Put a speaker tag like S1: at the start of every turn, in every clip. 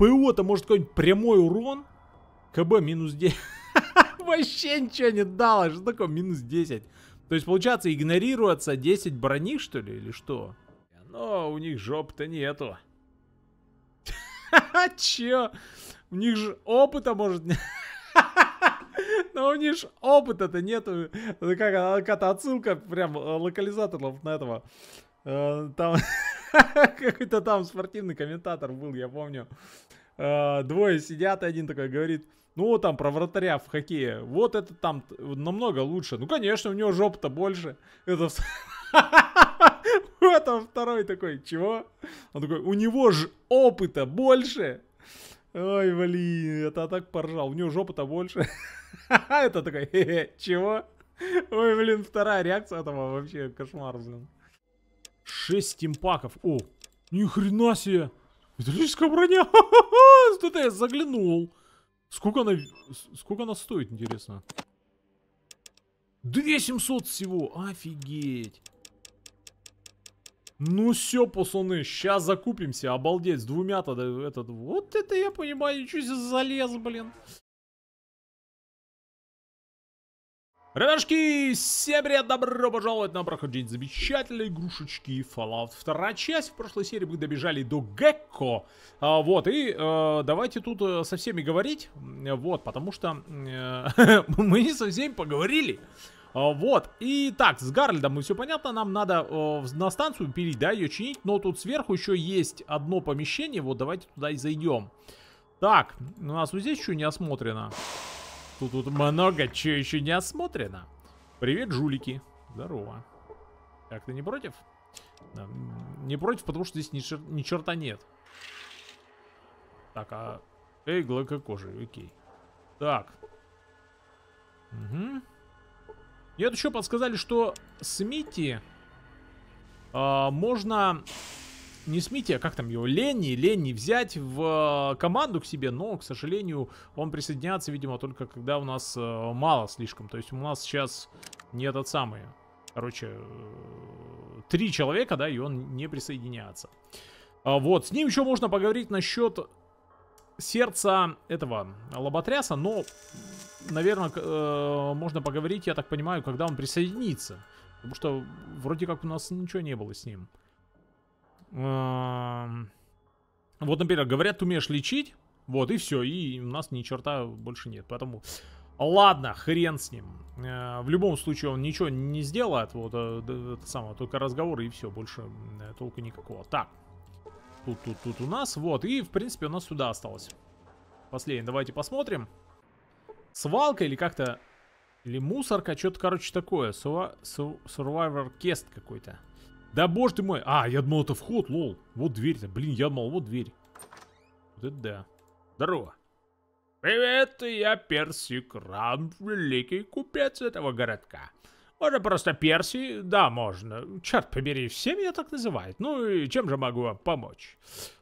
S1: ПО-то может какой-нибудь прямой урон? КБ минус 10. Вообще ничего не дало. Что такое минус 10? То есть, получается, игнорируется 10 брони, что ли, или что? Но у них жоп-то нету. Че? У них же опыта может... Но у них опыта-то нету. Как а, какая-то отсылка прям э, локализаторов на этого. Э, там... Какой-то там спортивный комментатор был, я помню. Э, двое сидят, и один такой говорит, ну вот там про вратаря в хоккее, вот это там намного лучше. Ну конечно, у него жопа-то больше. Это... Вот он второй такой, чего? Он такой, у него же опыта больше. Ой, блин, это так поржал. У него жопа-то больше. Это такой, чего? Ой, блин, вторая реакция этого вообще кошмар, блин. 6 стимпаков. О, ни хрена себе. Металлическая броня. Что-то я заглянул. Сколько она... Сколько она стоит, интересно? 2700 всего. Офигеть. Ну все, пацаны, сейчас закупимся, обалдеть, с двумя-то этот, вот это я понимаю, ничего себе залез, блин. Ребяшки, всем привет, добро пожаловать на прохождение замечательной игрушечки Fallout вторая часть. В прошлой серии мы добежали до Гекко, а, вот, и э, давайте тут э, со всеми говорить, вот, потому что э, мы не со всеми поговорили. А, вот, и так, с Гарольдом мы все понятно, нам надо э, на станцию пилить, да, ее чинить, но тут сверху еще есть одно помещение, вот, давайте туда и зайдем. Так, у нас вот здесь еще не осмотрено что тут много чего еще не осмотрено. Привет, жулики. Здорово. Так, ты не против? Да, не против, потому что здесь ни, чер ни черта нет. Так, а... Эй, глока кожи, окей. Так. Угу. Нет, еще подсказали, что с Мити э, а, можно не Смити, а как там его, Ленни, Ленни взять в а, команду к себе, но, к сожалению, он присоединяется, видимо, только когда у нас э, мало слишком. То есть у нас сейчас не этот самый, короче, э, три человека, да, и он не присоединяется. А вот, с ним еще можно поговорить насчет сердца этого лоботряса, но, наверное, э, можно поговорить, я так понимаю, когда он присоединится. Потому что вроде как у нас ничего не было с ним. Вот, например, говорят, ты умеешь лечить, вот, и все, и у нас ни черта больше нет, поэтому... Ладно, хрен с ним. Э, в любом случае он ничего не сделает, вот, э, это самое, только разговоры и все, больше э, толку никакого. Так, тут, тут, тут у нас, вот, и, в принципе, у нас сюда осталось. Последний, давайте посмотрим. Свалка или как-то... Или мусорка, что-то, короче, такое. Survivor Кест какой-то. Да боже ты мой. А, я думал, это вход, лол. Вот дверь-то. Блин, я думал, вот дверь. Вот это да. Здорово. Привет, я Персик Рам, великий купец этого городка. Можно просто Перси? Да, можно. Черт побери, все меня так называют. Ну и чем же могу вам помочь?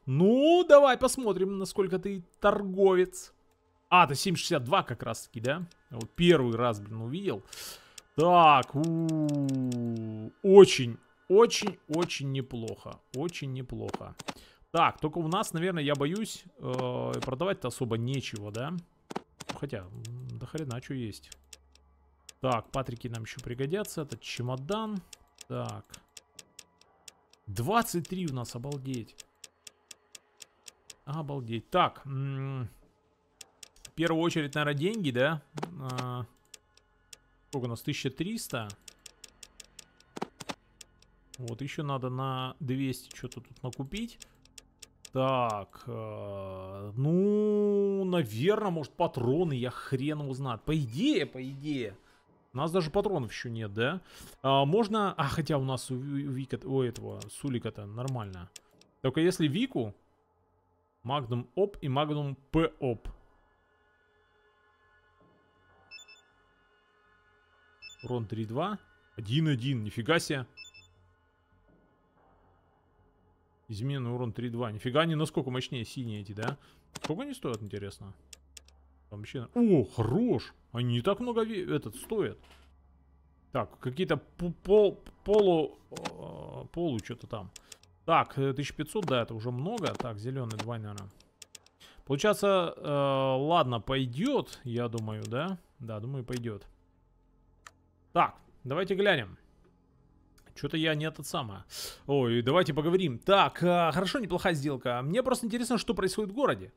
S1: Ну, давай посмотрим, насколько ты торговец. А, ты 762 как раз таки, да? Вот первый раз, блин, увидел. Так, у -у -у, очень очень-очень неплохо. Очень неплохо. Так, только у нас, наверное, я боюсь, э, продавать-то особо нечего, да? Хотя, да хрена, что есть. Так, патрики нам еще пригодятся. Это чемодан. Так. 23 у нас, обалдеть. Обалдеть. Так. В первую очередь, наверное, деньги, да? А, сколько у нас? 1300. Вот, еще надо на 200 что-то тут накупить. Так, э, ну, наверное, может, патроны, я хрен его знает. По идее, по идее. У нас даже патронов еще нет, да? А, можно... А, хотя у нас у, Вика... у этого Сулика-то нормально. Только если Вику... Магнум Оп и Магнум П Оп. Урон 3-2. 1-1, нифига себе. Измененный урон 3-2. Нифига они насколько ну мощнее синие эти, да? Сколько они стоят, интересно? вообще... О, хорош! Они не так много этот стоят. Так, какие-то пол... полу... А, полу что-то там. Так, 1500, э, да, это уже много. Так, зеленый 2, наверное. Получается, э, ладно, пойдет, я думаю, да? Да, думаю, пойдет. Так, давайте глянем. Что-то я не этот самое. Ой, давайте поговорим. Так, а, хорошо, неплохая сделка. Мне просто интересно, что происходит в городе.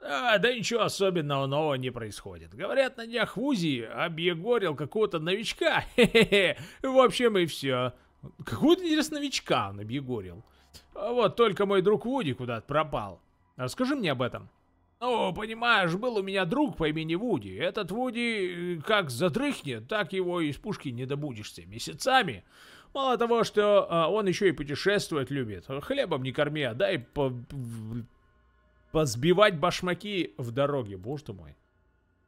S1: А, да ничего особенного нового не происходит. Говорят, на днях в УЗИ объегорил какого-то новичка. Хе-хе-хе. В общем, и все. Какого-то, интересно, новичка он объегорил. А вот только мой друг Вуди куда-то пропал. Расскажи мне об этом. Ну, понимаешь, был у меня друг по имени Вуди. Этот Вуди э, как задрыхнет, так его из пушки не добудешься. Месяцами. Мало того, что а, он еще и путешествовать любит. Хлебом не корми, а дай по... позбивать башмаки в дороге, боже ты мой.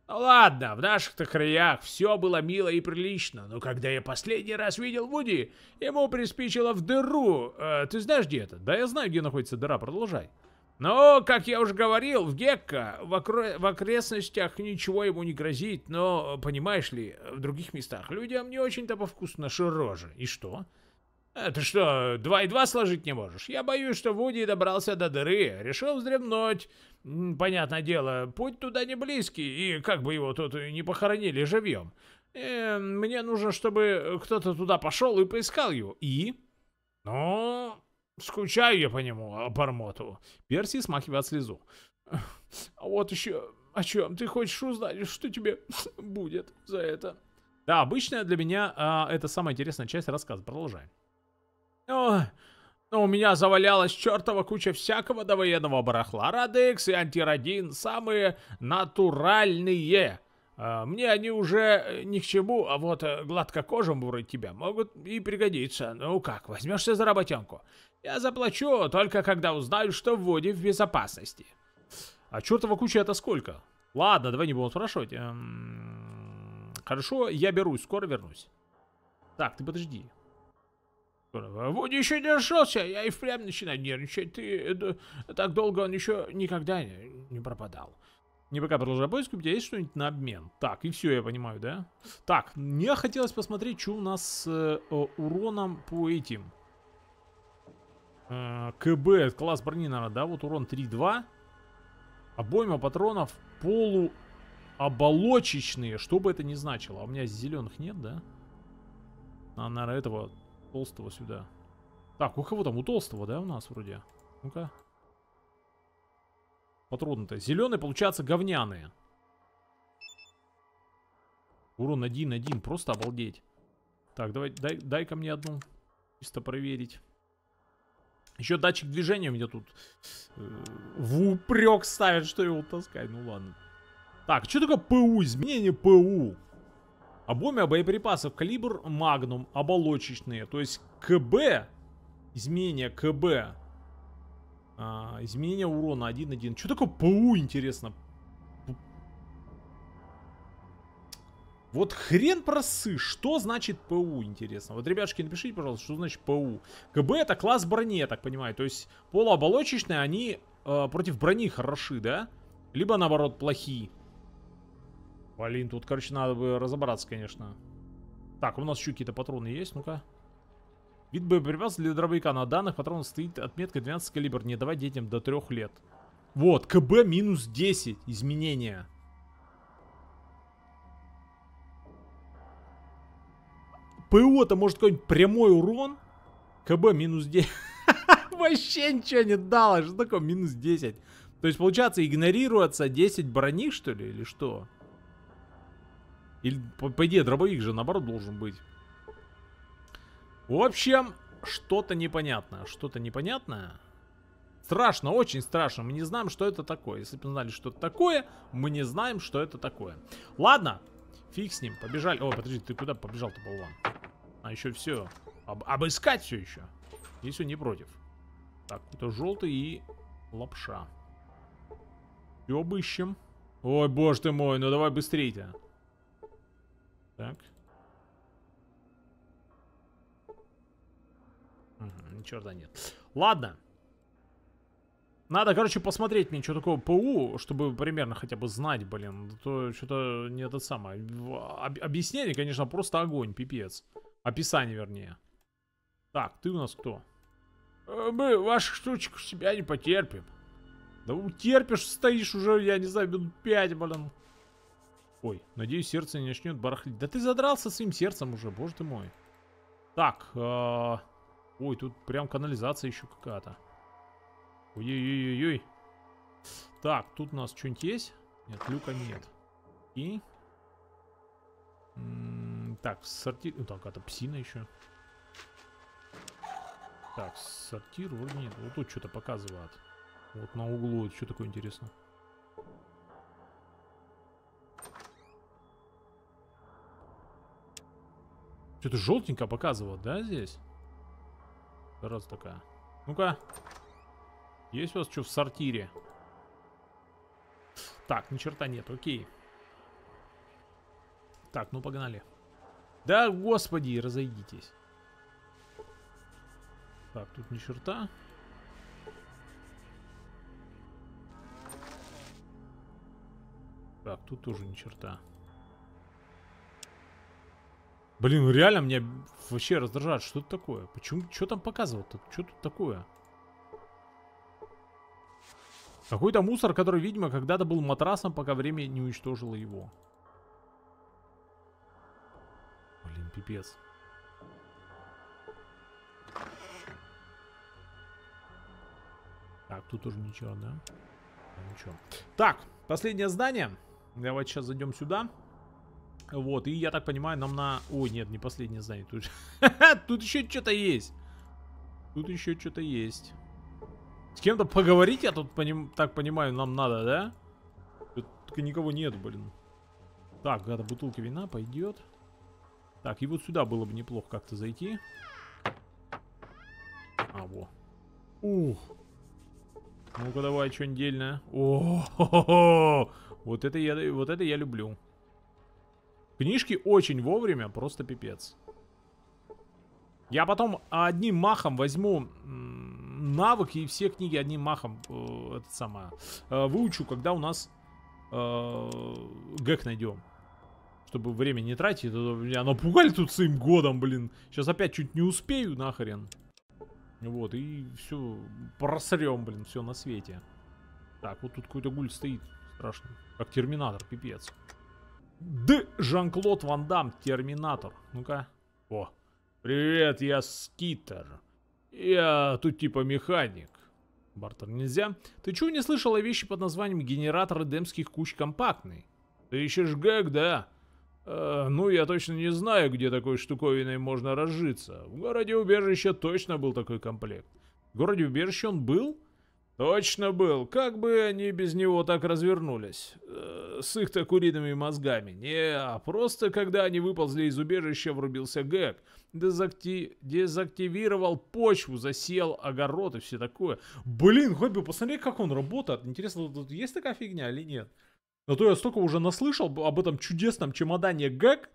S1: Ну ладно, в наших-то краях все было мило и прилично, но когда я последний раз видел Вуди, ему приспичило в дыру. Э, ты знаешь, где это? Да я знаю, где находится дыра, продолжай. Но, как я уже говорил, в Гекко, в, окр... в окрестностях ничего ему не грозит, но, понимаешь ли, в других местах людям не очень-то по вкусу наши рожи. И что? Это а что, два и два сложить не можешь? Я боюсь, что Вуди добрался до дыры, решил вздремнуть. Понятное дело, путь туда не близкий, и как бы его тут не похоронили живьем. И эм, мне нужно, чтобы кто-то туда пошел и поискал его. И? Ну... Скучаю я по нему, Бармоту. Перси смахивает слезу. А вот еще... О чем? Ты хочешь узнать, что тебе будет за это? Да, обычно для меня а, это самая интересная часть рассказа. Продолжаем. О, но ну, у меня завалялась чертова куча всякого довоенного барахла. Радекс и антирадин самые натуральные. А, мне они уже э, ни к чему, а вот гладко э, гладкокожим вроде тебя могут и пригодиться. Ну как, возьмешься за работенку? Я заплачу, только когда узнаю, что Вуди в безопасности. А чертова куча это сколько? Ладно, давай не будем спрашивать. Эм... Хорошо, я берусь, скоро вернусь. Так, ты подожди. Вуди еще не нашелся, я и впрямь начинаю нервничать. Ты это, так долго он еще никогда не, не пропадал. Не пока продолжаю поиск, у тебя есть что-нибудь на обмен. Так, и все, я понимаю, да? Так, мне хотелось посмотреть, что у нас с э, уроном по этим. Э, КБ, класс брони, наверное, да? Вот урон 3-2. Обойма патронов полуоболочечные, что бы это ни значило. А у меня зеленых нет, да? А, наверное, этого толстого сюда. Так, у кого там? У толстого, да, у нас вроде? Ну-ка. Патроны-то. Зеленые, получаются говняные. Урон 1-1. Просто обалдеть. Так, давай, дай, дай ко мне одну. Чисто проверить. Еще датчик движения мне тут э, в упрек ставит, что его таскать. Ну ладно. Так, что такое ПУ? Изменение ПУ. Обойма боеприпасов. Калибр магнум. Оболочечные. То есть КБ. Изменение КБ. А, изменение урона 1-1. Что такое ПУ, интересно? Вот хрен просы, что значит ПУ, интересно. Вот, ребятушки, напишите, пожалуйста, что значит ПУ. КБ это класс брони, я так понимаю. То есть полуоболочечные, они э, против брони хороши, да? Либо, наоборот, плохие. Блин, тут, короче, надо бы разобраться, конечно. Так, у нас еще какие-то патроны есть, ну-ка. Вид боеприпасов для дробовика. На данных патронах стоит отметка 12 калибр. Не давать детям до 3 лет. Вот, КБ минус 10. Изменения. ПО-то может какой-нибудь прямой урон? КБ минус 10. Вообще ничего не дало. Что такое минус 10? То есть, получается, игнорируется 10 брони, что ли, или что? Или, по, по идее, дробовик же, наоборот, должен быть. В общем, что-то непонятное. Что-то непонятное. Страшно, очень страшно. Мы не знаем, что это такое. Если бы знали, что это такое, мы не знаем, что это такое. Ладно, фиг с ним. Побежали. О, подожди, ты куда побежал-то, болван? А еще все. Об обыскать все еще. Здесь он не против. Так, это желтый и лапша. Все обыщем. Ой, боже ты мой, ну давай быстрее-то. Так. Угу, черта нет. Ладно. Надо, короче, посмотреть мне, что такое ПУ, чтобы примерно хотя бы знать, блин. А то что-то не это самое. объяснение, конечно, просто огонь, пипец. Описание, вернее. Так, ты у нас кто? Э, мы ваших штучек себя не потерпим. Да терпишь, стоишь уже, я не знаю, минут пять, блин. Ой, надеюсь, сердце не начнет барахлить. Да ты задрался своим сердцем уже, боже ты мой. Так, э -э ой, тут прям канализация еще какая-то. Ой-ой-ой-ой. Так, тут у нас что-нибудь есть? Нет, люка нет. И... М -м так, сортир... Ну так, то псина еще. Так, сортир вроде нет. Вот тут что-то показывает. Вот на углу. Что такое интересно? Что-то желтенько показывает, да, здесь? Раз такая. Ну-ка. Есть у вас что в сортире? Так, ни черта нет, окей. Так, ну погнали. Да, господи, разойдитесь. Так, тут ни черта. Так, тут тоже ни черта. Блин, ну реально меня вообще раздражает. Что это такое? Почему? Что там показывал-то? Что тут такое? Какой-то мусор, который, видимо, когда-то был матрасом, пока время не уничтожило его. Пипец. Так, тут уже ничего, да? А, ничего. Так, последнее здание. Давайте сейчас зайдем сюда. Вот, и я так понимаю, нам на... Ой, нет, не последнее здание. Тут, тут еще что-то есть. Тут еще что-то есть. С кем-то поговорить, я тут поним... так понимаю, нам надо, да? Тут никого нет, блин. Так, гада бутылка вина пойдет. Так, и вот сюда было бы неплохо как-то зайти. А, во. Ух. Ну-ка давай, что-нибудь дельное. О, -хо -хо -хо. вот это я, вот это я люблю. Книжки очень вовремя, просто пипец. Я потом одним махом возьму навык и все книги одним махом э, это самое э, выучу, когда у нас э, гэг найдем чтобы время не тратить. Это меня напугали тут своим годом, блин. Сейчас опять чуть не успею, нахрен. Вот, и все, просрем, блин, все на свете. Так, вот тут какой-то гуль стоит страшный. Как Терминатор, пипец. Д. Жан-Клод Ван Дам, Терминатор. Ну-ка. О, привет, я Скитер. Я тут типа механик. Бартер нельзя. Ты чего не слышал о вещи под названием генератор эдемских куч компактный? Ты ищешь гэг, да? Э, ну, я точно не знаю, где такой штуковиной можно разжиться. В городе убежища точно был такой комплект. В городе убежища он был? Точно был. Как бы они без него так развернулись? Э, с их-то куриными мозгами. Не, а просто когда они выползли из убежища, врубился Гэг. Дезакти... Дезактивировал почву, засел огород и все такое. Блин, Хобби, посмотри, как он работает. Интересно, тут есть такая фигня или нет? А то я столько уже наслышал об этом чудесном чемодане ГЭК.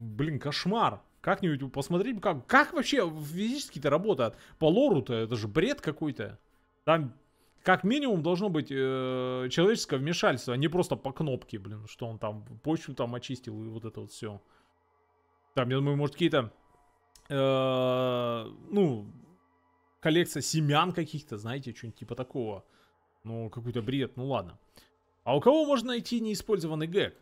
S1: Блин, кошмар. Как-нибудь посмотреть, как, как вообще физически-то работает. По лору-то это же бред какой-то. Там как минимум должно быть э, человеческое вмешательство, а не просто по кнопке, блин, что он там почву там очистил и вот это вот все. Там, я думаю, может какие-то, э, ну, коллекция семян каких-то, знаете, что-нибудь типа такого. Ну, какой-то бред, ну ладно. А у кого можно найти неиспользованный гэг?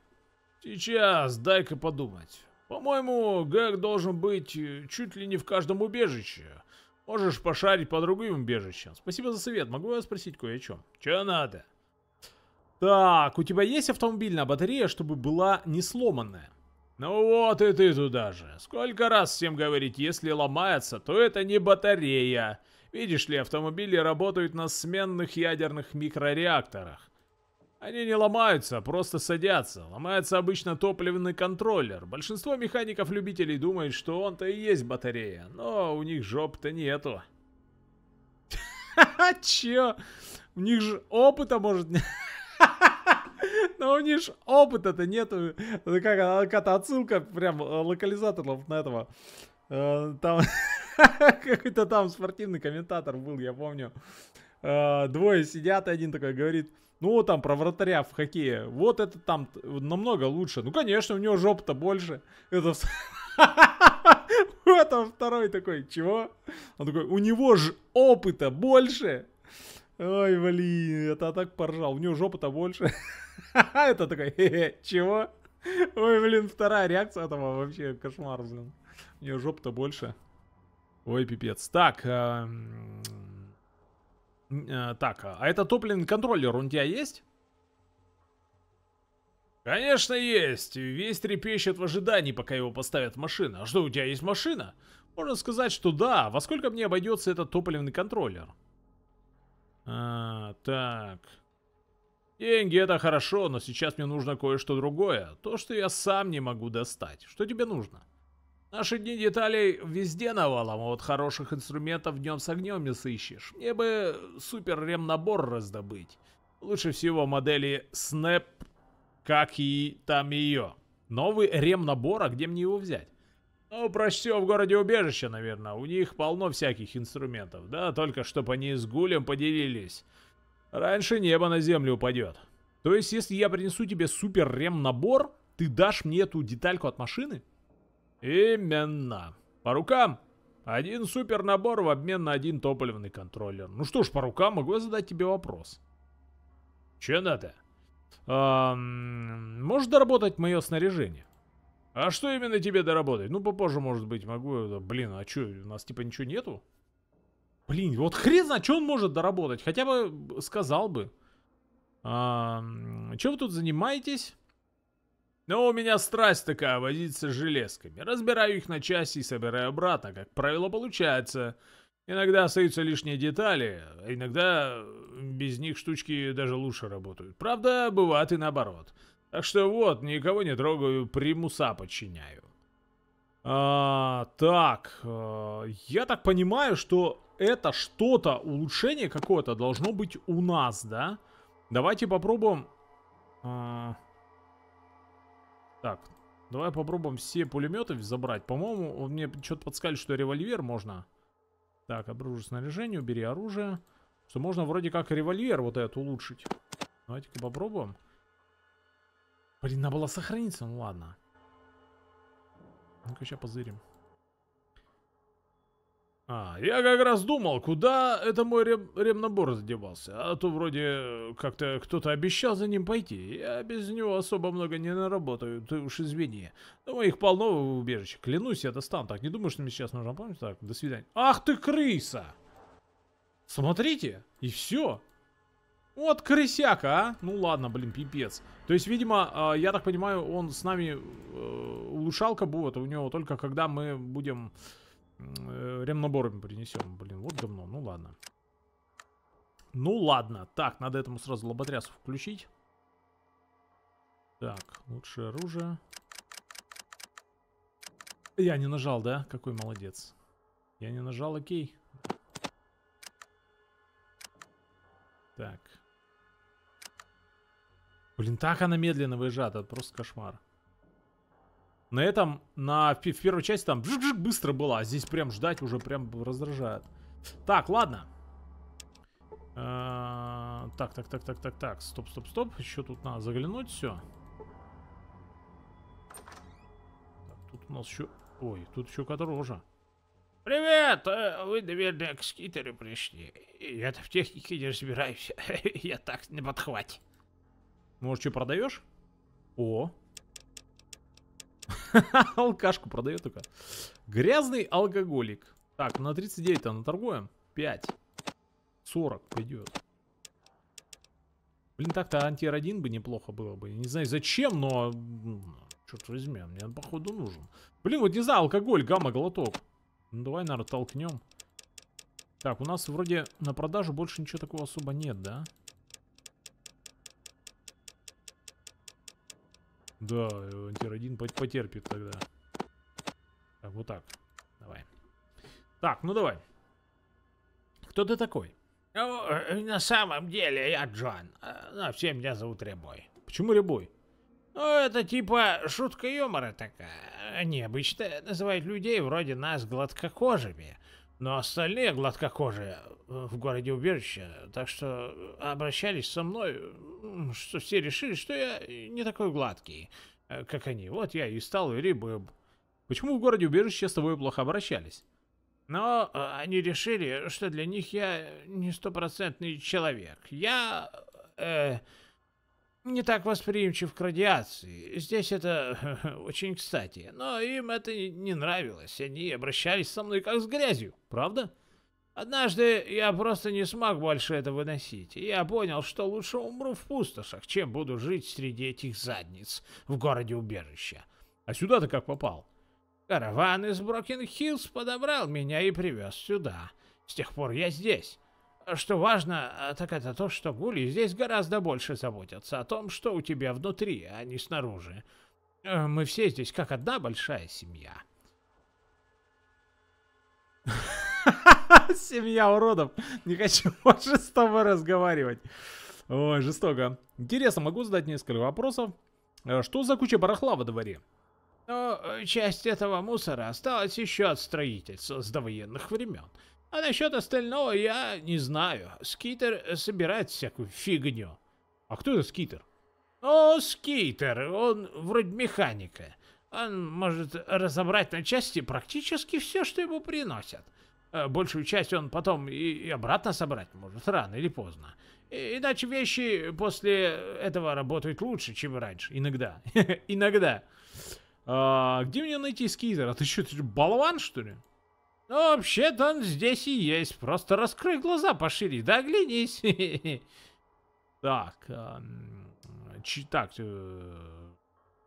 S1: Сейчас, дай-ка подумать. По-моему, гэг должен быть э, чуть ли не в каждом убежище. Можешь пошарить по другим убежищам. Спасибо за совет. Могу я спросить кое о чем? Че надо? Так, у тебя есть автомобильная батарея, чтобы была не сломанная? Ну вот и ты туда же. Сколько раз всем говорить, если ломается, то это не батарея. Видишь ли, автомобили работают на сменных ядерных микрореакторах. Они не ломаются, а просто садятся. Ломается обычно топливный контроллер. Большинство механиков-любителей думает, что он-то и есть батарея, но у них жоп-то нету. чё? У них же опыта может... Но у них опыта-то нету. Это какая-то отсылка, прям э, локализаторов на этого. Э, там какой-то там спортивный комментатор был, я помню. Э, двое сидят, один такой говорит, ну там про вратаря в хоккее, вот это там намного лучше. Ну, конечно, у него жопа-то больше. Это... Вот он второй такой, чего? Он такой, у него же опыта больше. Ой, блин, это так поржал. У него жопа-то больше. Это такой, чего? Ой, блин, вторая реакция там вообще кошмар, блин. У него жопа-то больше. Ой, пипец. Так, эм, Э, так, а это топливный контроллер у тебя есть? Конечно есть. Весь трепещет в ожидании, пока его поставят в машину. А что, у тебя есть машина? Можно сказать, что да. Во сколько мне обойдется этот топливный контроллер? А, так. Деньги это хорошо, но сейчас мне нужно кое-что другое. То, что я сам не могу достать. Что тебе нужно? Наши дни деталей везде навалом, а вот хороших инструментов днем с огнем не сыщешь. Мне бы супер рем набор раздобыть. Лучше всего модели Snap, как и там ее. Новый рем набора, где мне его взять? Ну, прочти в городе убежища, наверное. У них полно всяких инструментов, да? Только чтобы они с гулем поделились. Раньше небо на землю упадет. То есть, если я принесу тебе супер рем набор, ты дашь мне эту детальку от машины? Именно. По рукам. Один супер набор в обмен на один топливный контроллер. Ну что ж, по рукам могу я задать тебе вопрос. Че надо? Эм, можешь доработать мое снаряжение? А что именно тебе доработать? Ну, попозже, может быть, могу. Блин, а что, у нас типа ничего нету? Блин, вот хрен знает, что он может доработать. Хотя бы э, сказал бы. А, чем вы тут занимаетесь? Но у меня страсть такая возиться с железками. Разбираю их на части и собираю обратно, как правило, получается. Иногда остаются лишние детали, а иногда без них штучки даже лучше работают. Правда, бывает и наоборот. Так что вот, никого не трогаю, примуса подчиняю. А, так, а, я так понимаю, что это что-то, улучшение какое-то должно быть у нас, да? Давайте попробуем... А... Так, давай попробуем все пулеметы забрать. По-моему, мне что-то подсказали, что револьвер можно. Так, обнаружи снаряжение, убери оружие. Что можно вроде как револьвер вот этот улучшить. Давайте-ка попробуем. Блин, надо была сохраниться, ну ладно. Ну-ка, сейчас позырим. А, я как раз думал, куда это мой рем ремнабор задевался, а то вроде как-то кто-то обещал за ним пойти, я без него особо много не наработаю, ты уж извини. Ну, их полно в убежище, клянусь, я достану, так, не думаю, что мне сейчас нужно помнить, так, до свидания. Ах ты крыса! Смотрите, и все. Вот крысяка, а? Ну ладно, блин, пипец. То есть, видимо, а, я так понимаю, он с нами э, улучшалка будет у него только когда мы будем Э, ремнаборами принесем. Блин, вот говно. Ну ладно. Ну ладно. Так, надо этому сразу лоботрясу включить. Так, лучшее оружие. Я не нажал, да? Какой молодец. Я не нажал, окей. Так. Блин, так она медленно выезжает, это просто кошмар. На этом, на, в, в первой части там бжик -бжик быстро было, а здесь прям ждать уже прям раздражает. Так, ладно. А, так, так, так, так, так, так. Стоп, стоп, стоп. Еще тут надо заглянуть, все. тут у нас еще... Ой, тут еще кадрожа. Привет! Э, вы, наверное, к скитеру пришли. Я-то в технике не разбираюсь. Я так не подхвате. Может, что, продаешь? О, Алкашку продает только. Грязный алкоголик. Так, ну на 39 там торгуем. 5. 40 пойдет. Блин, так-то антир один бы неплохо было бы. Не знаю зачем, но... Ну, Черт возьми, мне он, походу нужен. Блин, вот не знаю, алкоголь, гамма-глоток. Ну давай, наверное, толкнем. Так, у нас вроде на продажу больше ничего такого особо нет, да? Да, э, антиродин потерпит тогда. Так, вот так. Давай. Так, ну давай. Кто ты такой? Ну, на самом деле я Джон. Э, Но ну, все меня зовут Рябой. Почему Рябой? Ну, это типа шутка юмора такая. Необычная. Называют людей вроде нас гладкокожими. Но остальные гладкокожие э, в городе убежища, так что э, обращались со мной, что все решили, что я не такой гладкий, э, как они. Вот я и стал рябым. Почему в городе убежища с тобой плохо обращались? Но они решили, что для них я не стопроцентный человек. Я... Э, не так восприимчив к радиации. Здесь это очень кстати. Но им это не нравилось. Они обращались со мной как с грязью, правда? Однажды я просто не смог больше это выносить. я понял, что лучше умру в пустошах, чем буду жить среди этих задниц в городе убежища. А сюда ты как попал? Караван из брокен Хиллс подобрал меня и привез сюда. С тех пор я здесь что важно, э, так это то, что гули здесь гораздо больше заботятся о том, что у тебя внутри, а не снаружи. Э, мы все здесь как одна большая семья. Семья уродов. Не хочу больше с тобой разговаривать. Ой, жестоко. Интересно, могу задать несколько вопросов. Э, что за куча барахла во дворе? Но часть этого мусора осталась еще от строительства с довоенных времен. А насчет остального я не знаю. Скитер собирает всякую фигню. А кто это Скитер? О, Скитер, он вроде механика. Он может разобрать на части практически все, что ему приносят. Э, большую часть он потом и обратно собрать может, рано или поздно. Иначе вещи после этого работают лучше, чем раньше. Иногда. Иногда. А, где мне найти скизер? А ты что, ты болван, что ли? Ну, вообще-то он здесь и есть. Просто раскрой глаза пошире, да оглянись. Так, эм, так, э,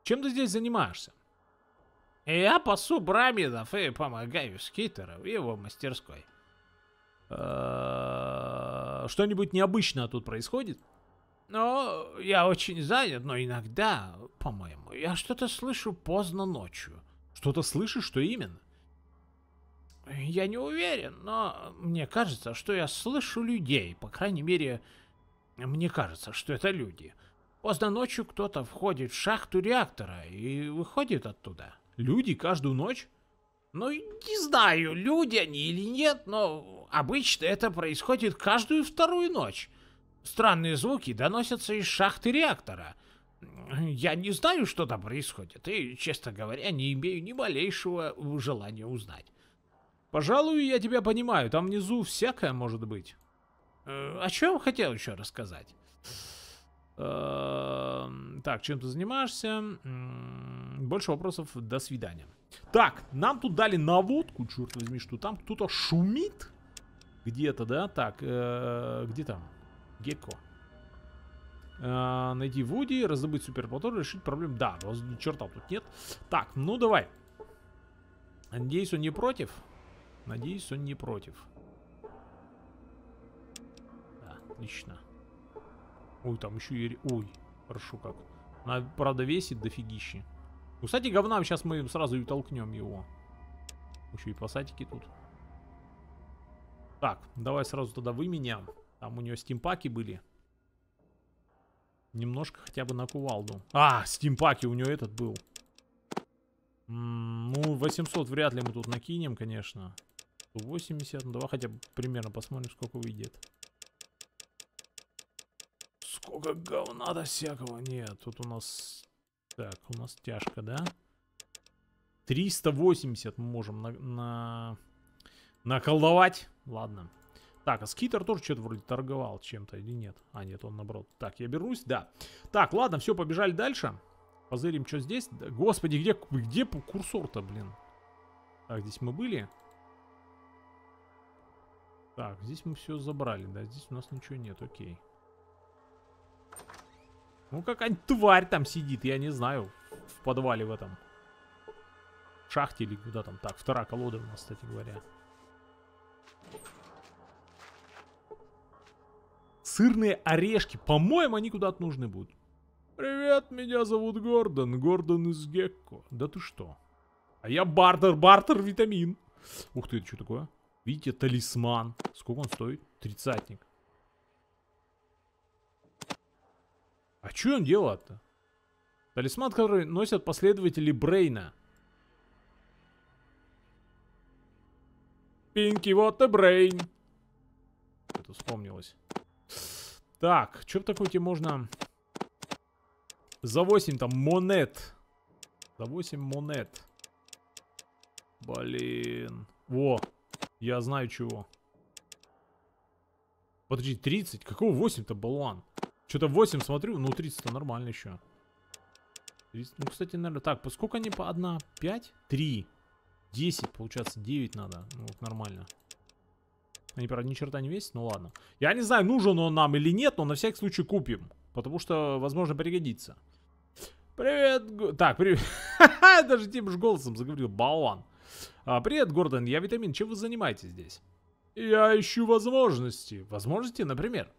S1: чем ты здесь занимаешься? Я пасу браминов и помогаю скитеру в его мастерской. Э, что-нибудь необычное тут происходит? Ну, я очень занят, но иногда, по-моему, я что-то слышу поздно ночью. Что-то слышишь, что именно? Я не уверен, но мне кажется, что я слышу людей. По крайней мере, мне кажется, что это люди. Поздно ночью кто-то входит в шахту реактора и выходит оттуда. Люди каждую ночь? Ну, не знаю, люди они или нет, но обычно это происходит каждую вторую ночь. Странные звуки доносятся из шахты реактора. Я не знаю, что там происходит, и, честно говоря, не имею ни малейшего желания узнать. Пожалуй, я тебя понимаю, там внизу всякое может быть. Э, о чем хотел еще рассказать? Э, так, чем ты занимаешься? Больше вопросов, до свидания. Так, нам тут дали наводку, черт возьми, что там кто-то шумит. Где-то, да? Так, э, где там? Гекко. Э, найти Вуди, раздобыть супермотор, решить проблему. Да, черта тут нет. Так, ну давай. Надеюсь, он не против. Надеюсь, он не против. Да, отлично. Ой, там еще и... Ой, хорошо как. Она, правда, весит дофигище. Ну, кстати, говна, сейчас мы сразу и толкнем его. Еще и пассатики тут. Так, давай сразу тогда выменяем. Там у нее стимпаки были. Немножко хотя бы на кувалду. А, стимпаки у нее этот был. М -м, ну, 800 вряд ли мы тут накинем, конечно. 180. Ну, давай хотя бы примерно посмотрим, сколько выйдет. Сколько говна до всякого. Нет, тут у нас... Так, у нас тяжко, да? 380 мы можем на... на... Наколдовать. Ладно. Так, а скитер тоже что-то вроде торговал чем-то или нет? А, нет, он наоборот. Так, я берусь, да. Так, ладно, все, побежали дальше. Позырим, что здесь. Господи, где, где курсор-то, блин? Так, здесь мы были. Так, здесь мы все забрали, да? Здесь у нас ничего нет, окей. Ну, какая-нибудь тварь там сидит, я не знаю. В подвале в этом. В шахте или куда там. Так, вторая колода у нас, кстати говоря. Сырные орешки. По-моему, они куда-то нужны будут. Привет, меня зовут Гордон. Гордон из Гекко. Да ты что? А я Бартер, Бартер Витамин. Ух ты, это что такое? Видите, талисман. Сколько он стоит? Тридцатник. А что он делает-то? Талисман, который носят последователи Брейна. Пинки, вот и Брейн. Это вспомнилось. Так, что в такой тебе можно... За 8 там монет. За 8 монет. Блин. Во, я знаю чего. Подожди, 30? Какого 8-то, болван? Что-то 8 смотрю, ну 30-то нормально еще. 30, ну, кстати, наверное... Так, сколько они по 1? 5? 3. 10, получается, 9 надо. Ну, вот нормально. Они, правда, ни черта не весят, ну ладно. Я не знаю, нужен он нам или нет, но на всякий случай купим. Потому что, возможно, пригодится. Привет, Так, привет. Даже тем же голосом заговорил, болван. А, «Привет, Гордон, я Витамин, чем вы занимаетесь здесь?» «Я ищу возможности. Возможности, например?»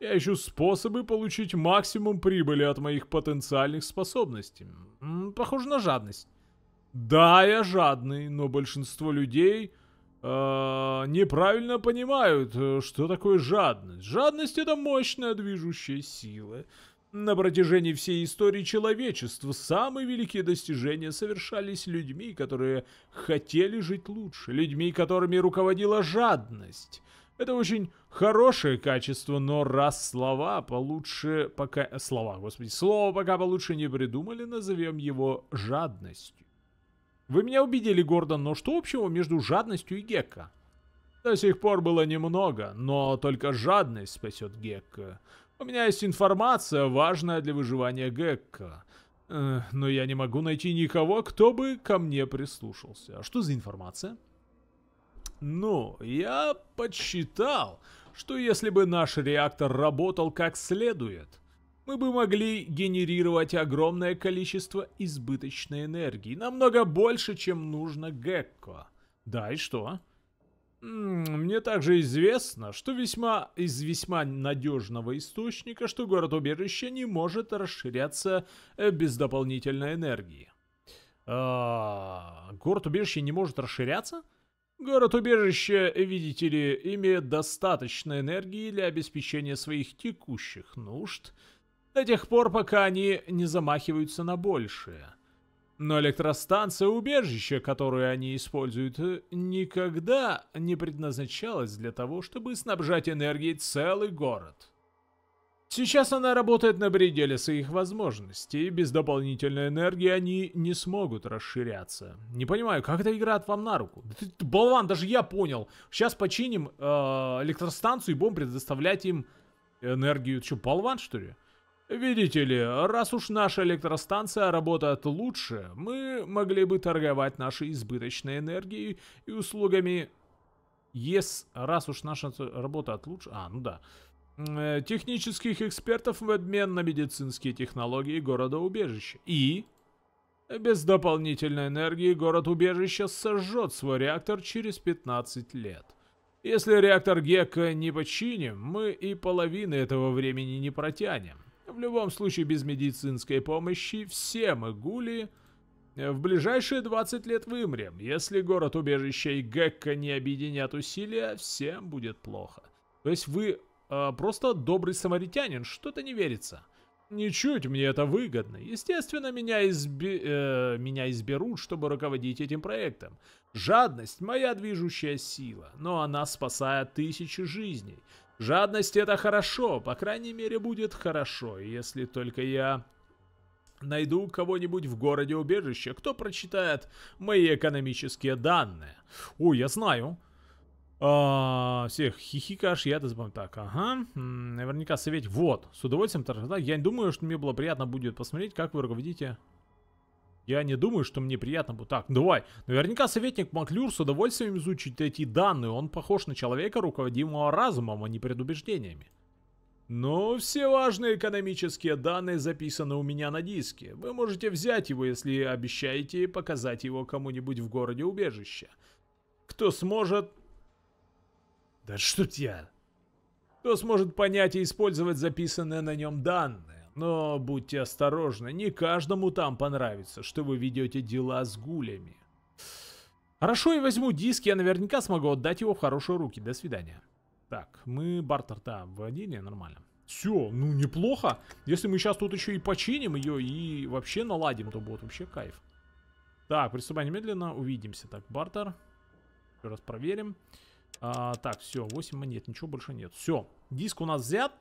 S1: «Я ищу способы получить максимум прибыли от моих потенциальных способностей. М -м, похоже на жадность». «Да, я жадный, но большинство людей...» а, неправильно понимают, э, что такое жадность. Жадность — это мощная движущая сила, на протяжении всей истории человечества самые великие достижения совершались людьми, которые хотели жить лучше, людьми, которыми руководила жадность. Это очень хорошее качество, но раз слова получше пока... Слова, господи, слово пока получше не придумали, назовем его жадностью. Вы меня убедили, Гордон, но что общего между жадностью и Гекко? До сих пор было немного, но только жадность спасет Гекко. У меня есть информация, важная для выживания Гекка. Э, но я не могу найти никого, кто бы ко мне прислушался. А что за информация? Ну, я подсчитал, что если бы наш реактор работал как следует, мы бы могли генерировать огромное количество избыточной энергии, намного больше, чем нужно Гекко. Да, и что? Мне также известно, что весьма из весьма надежного источника, что город-убежище не может расширяться э, без дополнительной энергии. А, город-убежище не может расширяться? Город-убежище, видите ли, имеет достаточно энергии для обеспечения своих текущих нужд до тех пор, пока они не замахиваются на большее. Но электростанция-убежище, которую они используют, никогда не предназначалась для того, чтобы снабжать энергией целый город. Сейчас она работает на пределе своих возможностей, без дополнительной энергии они не смогут расширяться. Не понимаю, как это играет вам на руку? Да ты, ты болван, даже я понял. Сейчас починим э, электростанцию и будем предоставлять им энергию. Ты что, болван что ли? Видите ли, раз уж наша электростанция работает лучше, мы могли бы торговать нашей избыточной энергией и услугами... Yes, раз уж наша работа лучше... А, ну да. Э, технических экспертов в обмен на медицинские технологии города-убежища. И... Без дополнительной энергии город-убежище сожжет свой реактор через 15 лет. Если реактор Гекка не починим, мы и половины этого времени не протянем. В любом случае, без медицинской помощи все мы гули в ближайшие 20 лет вымрем. Если город-убежище и Гекка не объединят усилия, всем будет плохо. То есть вы э, просто добрый самаритянин, что-то не верится. Ничуть мне это выгодно. Естественно, меня, изби... э, меня изберут, чтобы руководить этим проектом. Жадность – моя движущая сила, но она спасает тысячи жизней. Жадность это хорошо, по крайней мере будет хорошо, если только я Найду кого-нибудь в городе убежище, кто прочитает мои экономические данные. О, я знаю. А, всех хихикаш, я дозбам. Так, ага. Наверняка совет. Вот, с удовольствием торжества. Я не думаю, что мне было приятно будет посмотреть, как вы руководите я не думаю, что мне приятно будет. Так, давай. Наверняка советник Маклюр с удовольствием изучит эти данные. Он похож на человека, руководимого разумом, а не предубеждениями. Но все важные экономические данные записаны у меня на диске. Вы можете взять его, если обещаете показать его кому-нибудь в городе убежища. Кто сможет... Да что я... Кто сможет понять и использовать записанные на нем данные? Но будьте осторожны, не каждому там понравится, что вы ведете дела с гулями. Хорошо, я возьму диск, я наверняка смогу отдать его в хорошие руки. До свидания. Так, мы бартер-то вводили нормально. Все, ну неплохо. Если мы сейчас тут еще и починим ее и вообще наладим, то будет вообще кайф. Так, приступай немедленно, увидимся. Так, бартер. Еще раз проверим. А, так, все, 8 монет, ничего больше нет. Все, диск у нас взят.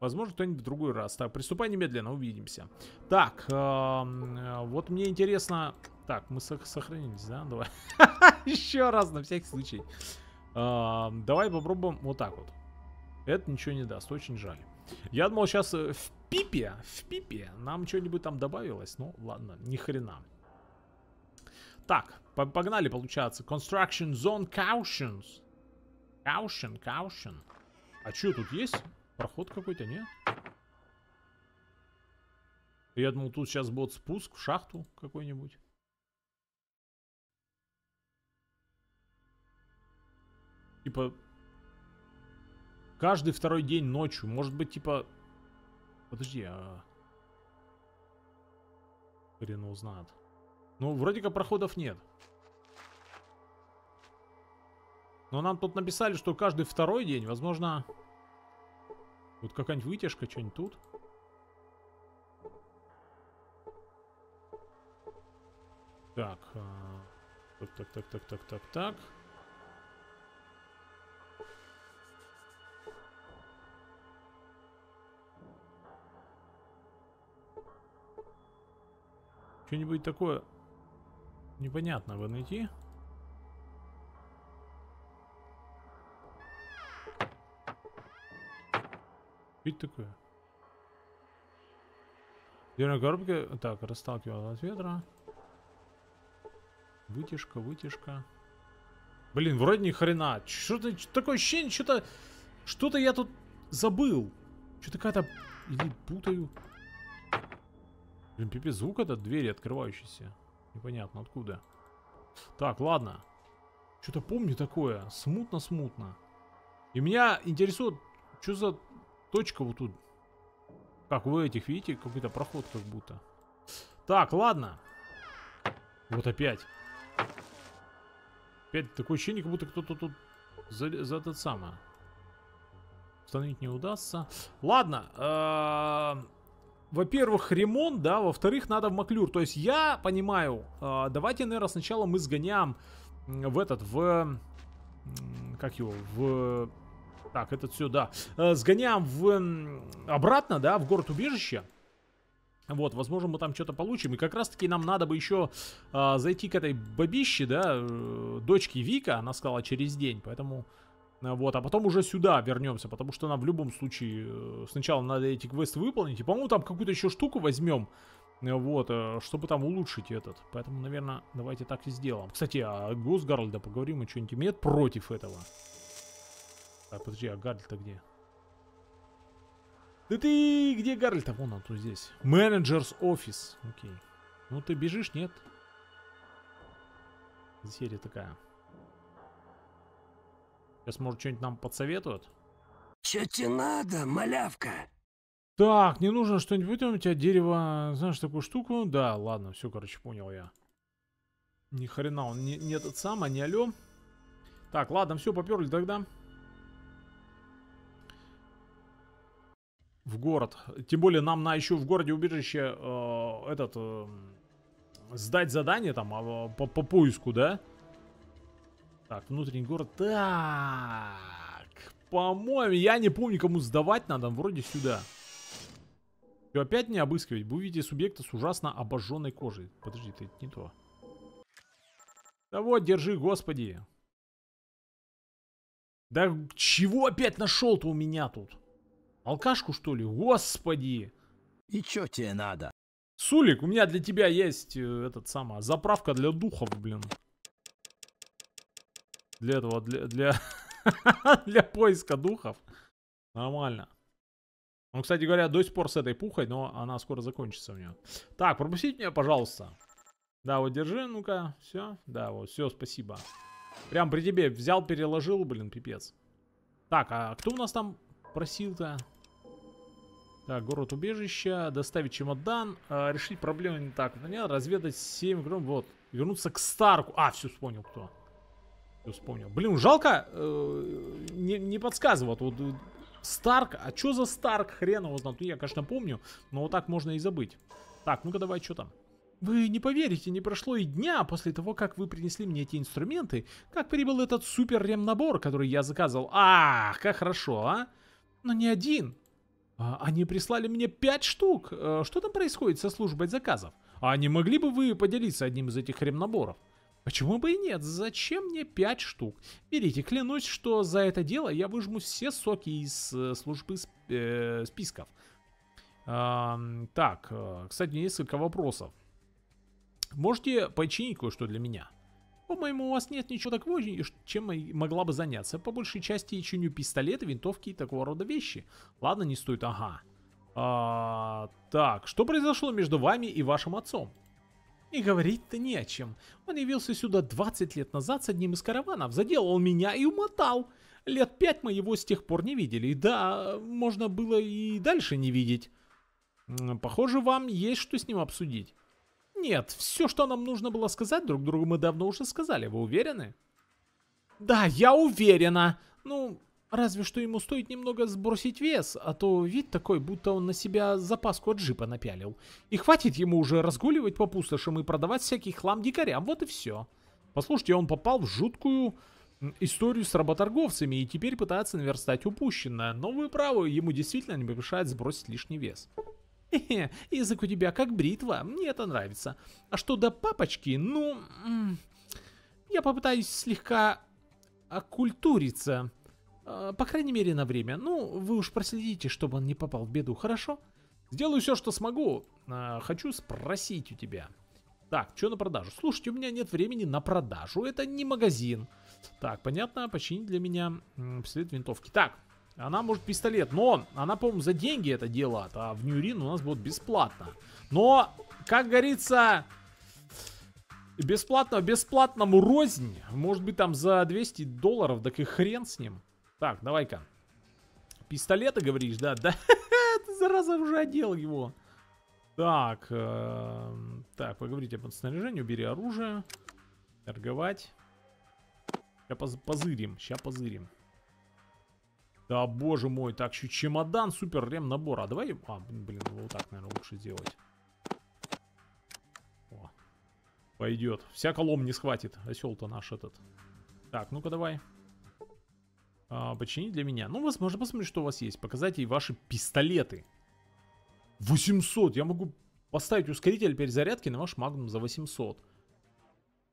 S1: Возможно, кто-нибудь в другой раз. Так, приступай немедленно, увидимся. Так, эм, э, вот мне интересно... Так, мы сохранились, да? Давай. Еще раз, на всякий случай. Эм, давай попробуем вот так вот. Это ничего не даст, очень жаль. Я думал, сейчас э, в пипе, в пипе нам что-нибудь там добавилось. Ну, ладно, ни хрена. Так, погнали, получается. Construction Zone Cautions. Caution, Caution. А что тут есть? Проход какой-то, не? Я думал, тут сейчас будет спуск в шахту какой-нибудь. Типа... Каждый второй день ночью. Может быть, типа... Подожди, а... Хрен его Ну, вроде как проходов нет. Но нам тут написали, что каждый второй день, возможно... Вот какая-нибудь вытяжка, что-нибудь тут. Так. А, так, так, так, так, так, так, так. Что-нибудь такое непонятного найти? Пить такое? Деревянная коробки, Так, расталкивала от ветра. Вытяжка, вытяжка. Блин, вроде ни хрена. Что-то такое ощущение, что-то... Что-то я тут забыл. Что-то какая-то... Или путаю. Блин, пипец, звук этот, двери открывающиеся. Непонятно откуда. Так, ладно. Что-то помню такое. Смутно-смутно. И меня интересует, что за точка вот тут. Как вы этих, видите, какой-то проход как будто. Так, ладно. Вот опять. Опять такое ощущение, как будто кто-то тут за, за этот самый. Установить не удастся. Ладно. Э -э во-первых, ремонт, да, во-вторых, надо в Маклюр. То есть я понимаю, э, давайте, наверное, сначала мы сгоняем в этот, в... Как его? В так, этот сюда. Э, сгоняем в, обратно, да, в город убежища. Вот, возможно, мы там что-то получим. И как раз-таки нам надо бы еще э, зайти к этой бабище, да, э, дочке Вика, она сказала, через день. Поэтому, э, вот, а потом уже сюда вернемся, потому что нам в любом случае сначала надо эти квесты выполнить. И, по-моему, там какую-то еще штуку возьмем, вот, чтобы там улучшить этот. Поэтому, наверное, давайте так и сделаем. Кстати, а Госгарльда поговорим, и что-нибудь имеет против этого? А, подожди, а Гарль-то где? Да ты где Гарль-то? Вон он тут здесь. Менеджерс офис. Окей. Ну ты бежишь, нет? Серия такая. Сейчас, может, что-нибудь нам подсоветуют? Че тебе надо, малявка? Так, не нужно что-нибудь выдам, у тебя дерево, знаешь, такую штуку. Да, ладно, все, короче, понял я. Ни хрена, он не, не этот сам, а не алё. Так, ладно, все, поперли тогда. в город. Тем более нам на еще в городе убежище э, этот э, сдать задание там э, по, по поиску, да? Так, внутренний город. Так, по-моему, я не помню, кому сдавать надо. Вроде сюда. Все, опять не обыскивать. Вы увидите субъекта с ужасно обожженной кожей. Подожди, это не то. Да вот, держи, господи. Да чего опять нашел-то у меня тут? Алкашку, что ли? Господи! И чё тебе надо? Сулик, у меня для тебя есть э, этот самый заправка для духов, блин. Для этого, для, для, для поиска духов. Нормально. Ну, кстати говоря, до сих пор с этой пухой, но она скоро закончится у нее. Так, пропустите меня, пожалуйста. Да, вот держи, ну-ка, все. Да, вот, все, спасибо. Прям при тебе взял, переложил, блин, пипец. Так, а кто у нас там просил-то? Так, город убежища, доставить чемодан, э, решить проблему не так. Да нет, разведать 7 гром, вот. Вернуться к Старку. А, все вспомнил кто. Все вспомнил. Блин, ну жалко, э, не, не подсказывают. Вот э, Старк, а что за Старк, хрен его знает. Ну, я, конечно, помню, но вот так можно и забыть. Так, ну-ка давай, что там? Вы не поверите, не прошло и дня после того, как вы принесли мне эти инструменты, как прибыл этот супер ремнабор, который я заказывал. Ах, как хорошо, а? Но не один. А, они прислали мне 5 штук. Э, что там происходит со службой заказов? А не могли бы вы поделиться одним из этих ремнаборов? Почему бы и нет? Зачем мне 5 штук? Берите, клянусь, что за это дело я выжму все соки из э, службы сп э списков. А, так, э, кстати, несколько вопросов. Можете починить кое-что для меня? По-моему, у вас нет ничего такого, чем могла бы заняться. По большей части я чиню пистолеты, винтовки и такого рода вещи. Ладно, не стоит, ага. А, так, что произошло между вами и вашим отцом? И говорить-то не о чем. Он явился сюда 20 лет назад с одним из караванов, заделал меня и умотал. Лет пять мы его с тех пор не видели. Да, можно было и дальше не видеть. Похоже, вам есть что с ним обсудить. Нет, все, что нам нужно было сказать друг другу, мы давно уже сказали. Вы уверены? Да, я уверена. Ну, разве что ему стоит немного сбросить вес, а то вид такой, будто он на себя запаску от джипа напялил. И хватит ему уже разгуливать по пустошам и продавать всякий хлам дикарям, вот и все. Послушайте, он попал в жуткую историю с работорговцами и теперь пытается наверстать упущенное, но вы правы, ему действительно не помешает сбросить лишний вес. Хе-хе, язык у тебя как бритва, мне это нравится. А что до папочки, ну... Я попытаюсь слегка оккультуриться. А, по крайней мере, на время. Ну, вы уж проследите, чтобы он не попал в беду, хорошо? Сделаю все, что смогу. А, хочу спросить у тебя. Так, что на продажу? Слушайте, у меня нет времени на продажу. Это не магазин. Так, понятно, починить для меня м, винтовки. Так, она может пистолет, но она, по-моему, за деньги это делает, а в нью Ньюрин у нас будет бесплатно. Но, как говорится, бесплатно бесплатному рознь. Может быть, там за 200 долларов, так и хрен с ним. Так, давай-ка. Пистолеты, говоришь, да? Да, ты, зараза, уже одел его. Так, э, так, поговорите об снаряжении, убери оружие. Торговать. Сейчас поз позырим, сейчас позырим. Да, боже мой, так, еще чемодан, супер рем набора. А давай, а, блин, вот так, наверное, лучше сделать. О, пойдет. Вся колом не схватит. Осел-то наш этот. Так, ну-ка давай. А, починить для меня. Ну, возможно, посмотреть, что у вас есть. Показать ей ваши пистолеты. 800, я могу поставить ускоритель перезарядки на ваш магнум за 800.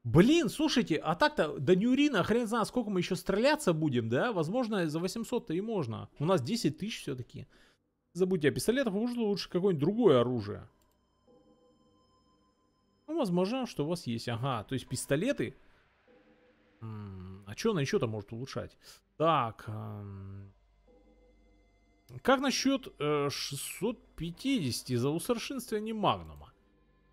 S1: Блин, слушайте, а так-то до Нюрина хрен знает, сколько мы еще стреляться будем, да? Возможно, за 800-то и можно. У нас 10 тысяч все-таки. Забудьте о а пистолетах, уже лучше какое-нибудь другое оружие. Ну, возможно, что у вас есть. Ага, то есть пистолеты. а что она еще-то может улучшать? Так. Эм. как насчет э 650 за усовершенствование магнума?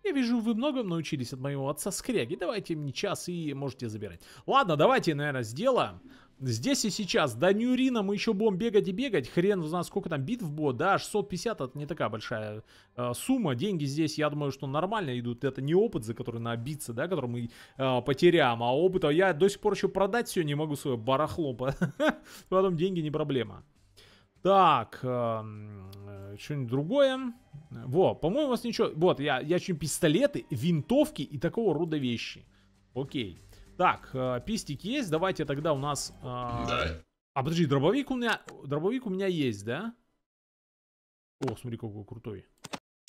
S1: Я вижу, вы многом научились от моего отца скряги. Давайте мне час и можете забирать. Ладно, давайте, наверное, сделаем. Здесь и сейчас. До Ньюрина мы еще будем бегать и бегать. Хрен знает, сколько там битв было. Да, 650 это не такая большая э, сумма. Деньги здесь, я думаю, что нормально идут. Это не опыт, за который надо биться, да, который мы э, потеряем. А опыта я до сих пор еще продать все не могу свое барахло. Потом деньги не проблема. Так, эм, что-нибудь другое. Во, по-моему, у вас ничего... Вот, я, я чуть пистолеты, винтовки и такого рода вещи. Окей. Так, э, пистик есть. Давайте тогда у нас... Э, да. А, подожди, дробовик у меня... Дробовик у меня есть, да? О, смотри, какой крутой.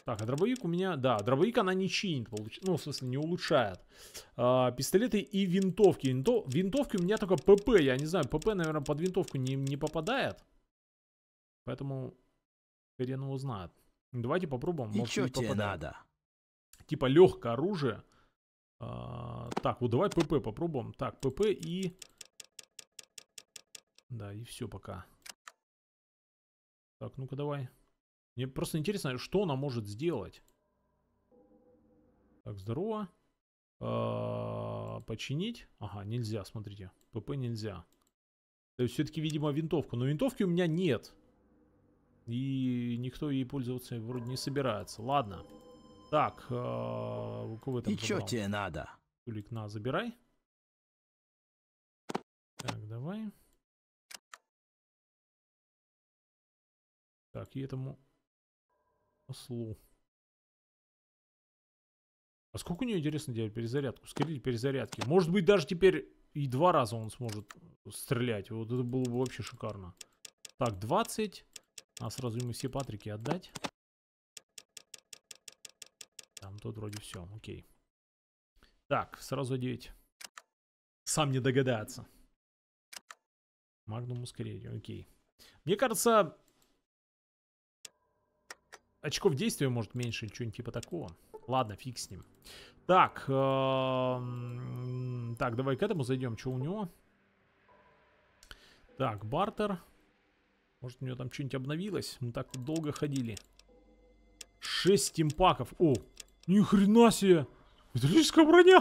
S1: Так, а дробовик у меня... Да, дробовик она не чинит, получ... ну, в смысле, не улучшает. А, пистолеты и винтовки. Винтов... Винтовки у меня только ПП, я не знаю, ПП, наверное, под винтовку не, не попадает. Поэтому хрен узнает Давайте попробуем. И Может, что тебе попадаем. надо? Типа легкое оружие. А, так, вот давай ПП попробуем. Так, ПП и... Да, и все пока. Так, ну-ка давай. Мне просто интересно, что она может сделать. Так, здорово. А, починить. Ага, нельзя, смотрите. ПП нельзя. То все-таки, видимо, винтовку. Но винтовки у меня нет. И никто ей пользоваться вроде не собирается. Ладно. Так, э, кого там И что тебе надо? Тулик, на, забирай. Так, давай. Так, и этому ослу. А сколько у нее, интересно, делать перезарядку? Скорее перезарядки. Может быть, даже теперь и два раза он сможет стрелять. Вот это было бы вообще шикарно. Так, 20. А сразу ему все патрики отдать. Там тут вроде все, окей. Так, сразу 9. Сам не догадаться. Магнум ускорение, окей. Мне кажется, очков действия может меньше, что-нибудь типа такого. Ладно, фиг с ним. Так, эм, так, давай к этому зайдем. Что у него? Так, бартер. Может, у нее там что-нибудь обновилось? Мы так долго ходили. Шесть стимпаков. О, ни хрена себе. Металлическая броня.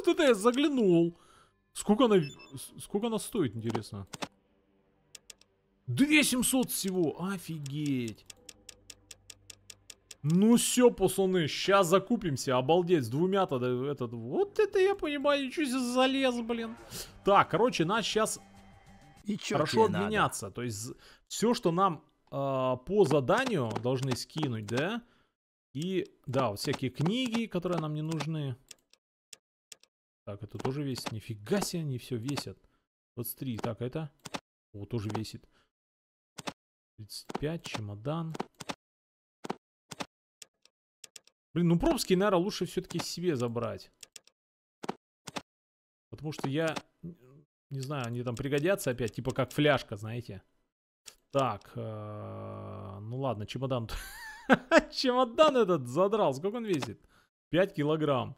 S1: что я заглянул. Сколько она... Сколько она стоит, интересно? 2700 всего. Офигеть. Ну все, пацаны, сейчас закупимся, обалдеть, с двумя-то этот, вот это я понимаю, ничего себе залез, блин. Так, короче, нас сейчас и черт Хорошо обменяться. Надо. То есть все, что нам э, по заданию должны скинуть, да? И, да, вот всякие книги, которые нам не нужны. Так, это тоже весит. Нифига себе, они все весят. 23. Так, а это... вот тоже весит. 35, чемодан. Блин, ну пробский, наверное, лучше все-таки себе забрать. Потому что я не знаю, они там пригодятся опять, типа как фляжка, знаете. Так, э, ну ладно, чемодан. Чемодан этот задрал, сколько он весит? 5 килограмм.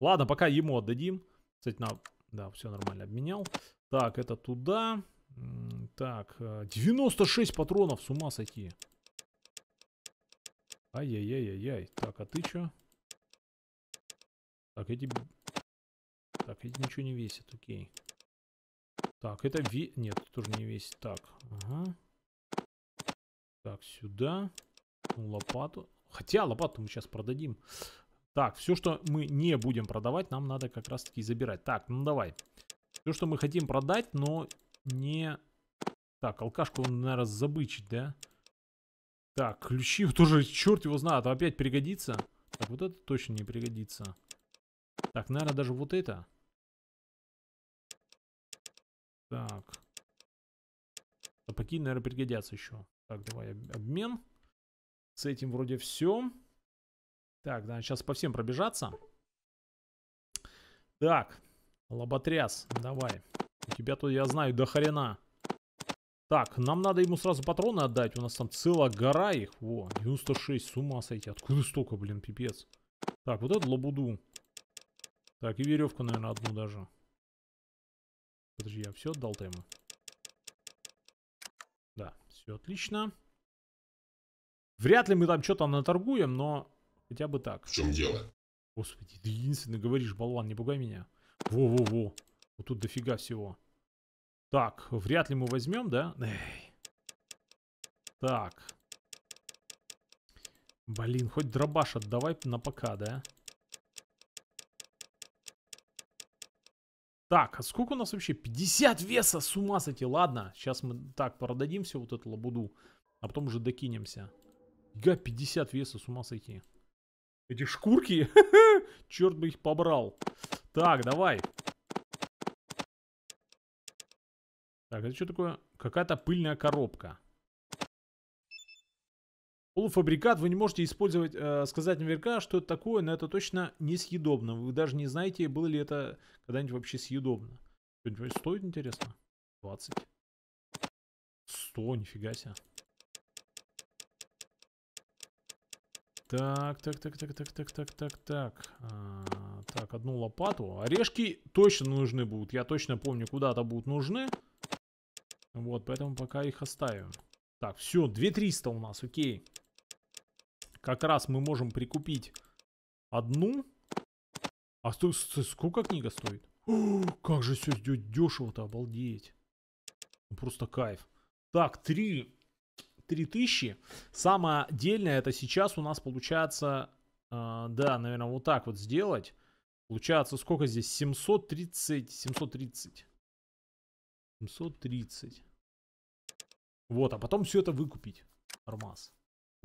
S1: Ладно, пока ему отдадим. Кстати, на... Да, все нормально, обменял. Так, это туда. Так, 96 э, патронов, с ума сойти. Ай-яй-яй-яй-яй. Так, а ты что? Так, эти... Так, эти ничего не весят, окей. Okay. Так, это ви... Нет, тоже не весь. Так, ага. Так, сюда. Ну, лопату. Хотя лопату мы сейчас продадим. Так, все, что мы не будем продавать, нам надо как раз-таки забирать. Так, ну давай. Все, что мы хотим продать, но не... Так, алкашку, наверное, забычить, да? Так, ключи тоже, черт его знает, опять пригодится. Так, вот это точно не пригодится. Так, наверное, даже вот это. Так. Сапоги, наверное, пригодятся еще. Так, давай обмен. С этим вроде все. Так, да, сейчас по всем пробежаться. Так, лоботряс, давай. У тебя тут, я знаю, до хрена. Так, нам надо ему сразу патроны отдать. У нас там целая гора их. Во, 96, с ума сойти. Откуда столько, блин, пипец. Так, вот это лабуду. Так, и веревку, наверное, одну даже. Подожди, я все отдал Тайму. Да, все отлично. Вряд ли мы там что-то наторгуем, но хотя бы так. В чем дело? Господи, ты единственный говоришь, болван, не пугай меня. Во-во-во. Вот тут дофига всего. Так, вряд ли мы возьмем, да? Эй. Так. Блин, хоть дробаш отдавай на пока, да? Так, а сколько у нас вообще? 50 веса, с ума сойти. Ладно, сейчас мы так продадим все вот эту лабуду, а потом уже докинемся. Га, 50 веса, с ума сойти. Эти шкурки, черт бы их побрал. Так, давай. Так, это что такое? Какая-то пыльная коробка. Полуфабрикат вы не можете использовать, э, сказать наверняка, что это такое, но это точно несъедобно. Вы даже не знаете, было ли это когда-нибудь вообще съедобно. Что-нибудь стоит, интересно? 20. 100, нифига себе. Так, так, так, так, так, так, так, так, так. А, так, одну лопату. Орешки точно нужны будут. Я точно помню, куда-то будут нужны. Вот, поэтому пока их оставим. Так, все, 2300 у нас, окей. Как раз мы можем прикупить одну. А стой, сколько книга стоит? О, как же все идет дешево-то, обалдеть. Ну, просто кайф. Так, три три тысячи. Самое дельное это сейчас у нас получается, э, да, наверное, вот так вот сделать. Получается, сколько здесь? 730, 730. 730. Вот, а потом все это выкупить. Армаз.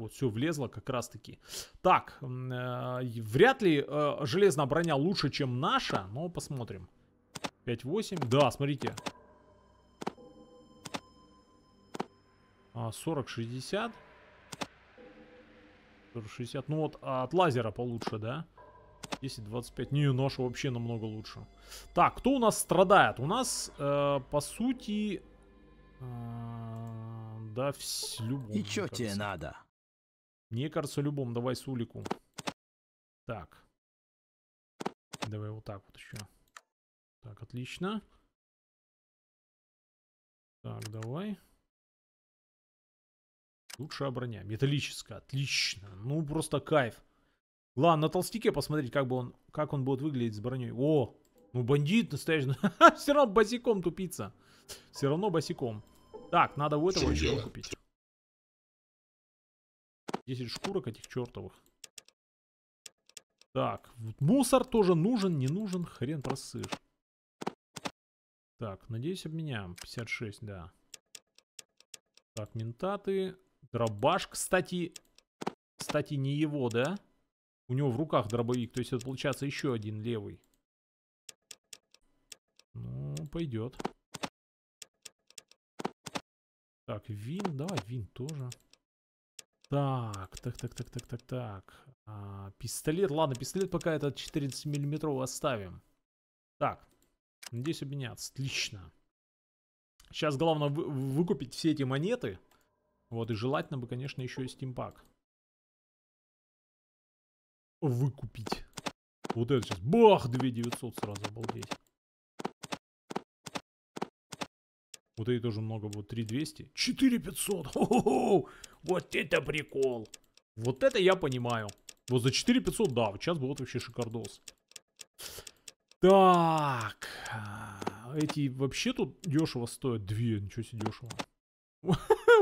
S1: Вот все влезло как раз таки. Так, э, вряд ли э, железная броня лучше, чем наша, но посмотрим. 5-8. Да, смотрите. 40-60. А, 40-60. Ну вот а от лазера получше, да? 10-25. Не, наша вообще намного лучше. Так, кто у нас страдает? У нас, э, по сути... Э, да, в любом. И что тебе надо? Мне кажется, любому. Давай с улику. Так. Давай вот так вот еще. Так, отлично. Так, давай. Лучшая броня. Металлическая. Отлично. Ну, просто кайф. Ладно, на толстяке посмотреть, как бы он, как он будет выглядеть с броней. О, ну бандит настоящий. Все равно босиком тупица. Все равно босиком. Так, надо у этого еще купить. 10 шкурок этих чертовых. Так, мусор тоже нужен, не нужен, хрен просышь. Так, надеюсь, обменяем. 56, да. Так, ментаты. Дробаш, кстати. Кстати, не его, да? У него в руках дробовик, то есть это получается еще один левый. Ну, пойдет. Так, вин, давай вин тоже. Так, так, так, так, так, так, так. А, пистолет. Ладно, пистолет пока этот 14 миллиметров оставим. Так. Надеюсь, обменяться. Отлично. Сейчас главное вы выкупить все эти монеты. Вот, и желательно бы, конечно, еще и стимпак. Выкупить. Вот это сейчас. Бах! 2900 сразу, обалдеть. Вот и тоже много было. 3200. 4500. Хо-хо-хо. Вот это прикол. Вот это я понимаю. Вот за 4500, да, сейчас будет вообще шикардос. Так. А, эти вообще тут дешево стоят. Две, ничего себе дешево.